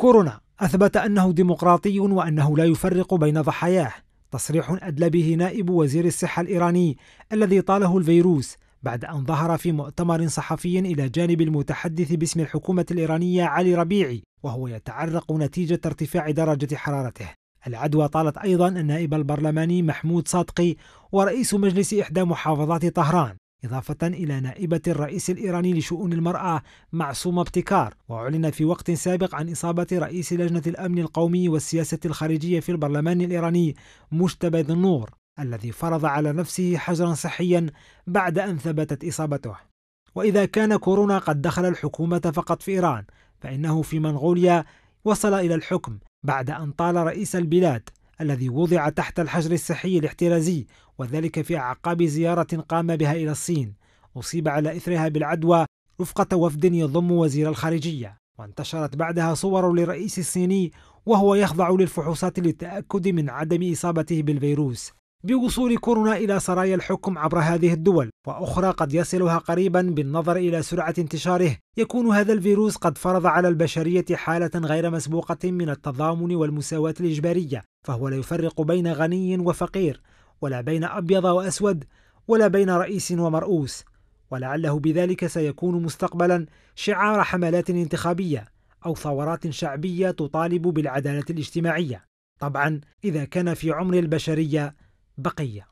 كورونا أثبت أنه ديمقراطي وأنه لا يفرق بين ضحاياه تصريح أدلى به نائب وزير الصحة الإيراني الذي طاله الفيروس بعد أن ظهر في مؤتمر صحفي إلى جانب المتحدث باسم الحكومة الإيرانية علي ربيعي وهو يتعرق نتيجة ارتفاع درجة حرارته العدوى طالت أيضا النائب البرلماني محمود صادقي ورئيس مجلس إحدى محافظات طهران إضافة إلى نائبة الرئيس الإيراني لشؤون المرأة معصومة ابتكار وأعلن في وقت سابق عن إصابة رئيس لجنة الأمن القومي والسياسة الخارجية في البرلمان الإيراني مجتبى النور الذي فرض على نفسه حجرا صحيا بعد أن ثبتت إصابته وإذا كان كورونا قد دخل الحكومة فقط في إيران فإنه في منغوليا وصل إلى الحكم بعد أن طال رئيس البلاد الذي وضع تحت الحجر الصحي الاحترازي وذلك في أعقاب زيارة قام بها إلى الصين أصيب على إثرها بالعدوى رفقة وفد يضم وزير الخارجية وانتشرت بعدها صور للرئيس الصيني وهو يخضع للفحوصات للتأكد من عدم إصابته بالفيروس بوصول كورونا إلى سرايا الحكم عبر هذه الدول وأخرى قد يصلها قريبا بالنظر إلى سرعة انتشاره يكون هذا الفيروس قد فرض على البشرية حالة غير مسبوقة من التضامن والمساواة الإجبارية فهو لا يفرق بين غني وفقير ولا بين أبيض وأسود ولا بين رئيس ومرؤوس ولعله بذلك سيكون مستقبلا شعار حملات انتخابية أو ثورات شعبية تطالب بالعدالة الاجتماعية طبعا إذا كان في عمر البشرية بقية